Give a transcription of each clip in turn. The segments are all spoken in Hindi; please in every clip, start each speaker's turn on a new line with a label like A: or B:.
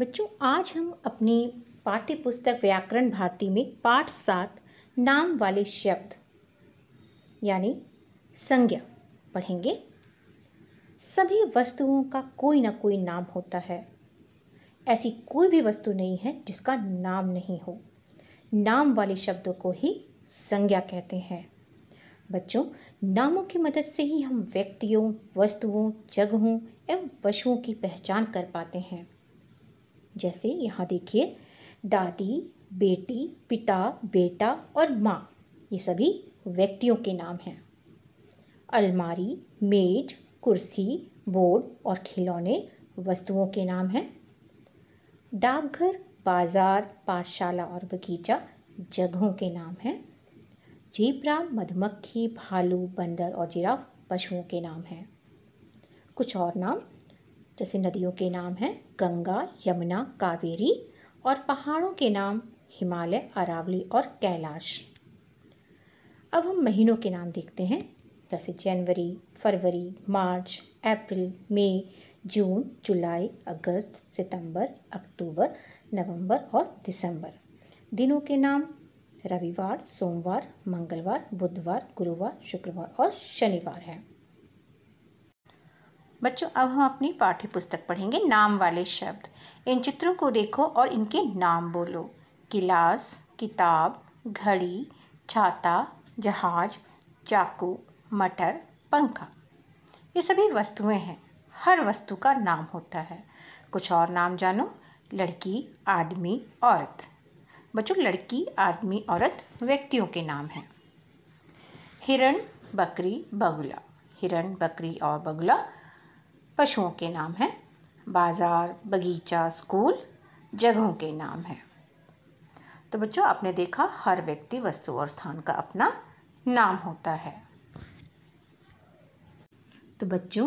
A: बच्चों आज हम अपनी पाठ्य पुस्तक व्याकरण भारती में पाठ सात नाम वाले शब्द यानी संज्ञा पढ़ेंगे सभी वस्तुओं का कोई ना कोई नाम होता है ऐसी कोई भी वस्तु नहीं है जिसका नाम नहीं हो नाम वाले शब्दों को ही संज्ञा कहते हैं बच्चों नामों की मदद से ही हम व्यक्तियों वस्तुओं जगहों एवं पशुओं की पहचान कर पाते हैं जैसे यहाँ देखिए दादी बेटी पिता बेटा और माँ ये सभी व्यक्तियों के नाम हैं अलमारी मेज कुर्सी बोर्ड और खिलौने वस्तुओं के नाम हैं डाकघर बाजार पाठशाला और बगीचा जगहों के नाम हैं जीब्रा मधुमक्खी भालू बंदर और जिराफ पशुओं के नाम हैं कुछ और नाम जैसे नदियों के नाम हैं गंगा यमुना कावेरी और पहाड़ों के नाम हिमालय अरावली और कैलाश अब हम महीनों के नाम देखते हैं जैसे जनवरी फरवरी मार्च अप्रैल मई जून जुलाई अगस्त सितंबर, अक्टूबर नवंबर और दिसंबर दिनों के नाम रविवार सोमवार मंगलवार बुधवार गुरुवार शुक्रवार और शनिवार हैं बच्चों अब हम अपनी पाठ्य पुस्तक पढ़ेंगे नाम वाले शब्द इन चित्रों को देखो और इनके नाम बोलो गिलास किताब घड़ी छाता जहाज चाकू मटर पंखा ये सभी वस्तुएं हैं हर वस्तु का नाम होता है कुछ और नाम जानो लड़की आदमी औरत बच्चों लड़की आदमी औरत व्यक्तियों के नाम हैं हिरण बकरी बगुला हिरण बकरी और बगुला पशुओं के नाम हैं बाज़ार बगीचा स्कूल जगहों के नाम हैं तो बच्चों आपने देखा हर व्यक्ति वस्तु और स्थान का अपना नाम होता है तो बच्चों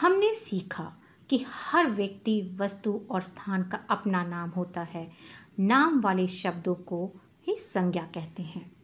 A: हमने सीखा कि हर व्यक्ति वस्तु और स्थान का अपना नाम होता है नाम वाले शब्दों को ही संज्ञा कहते हैं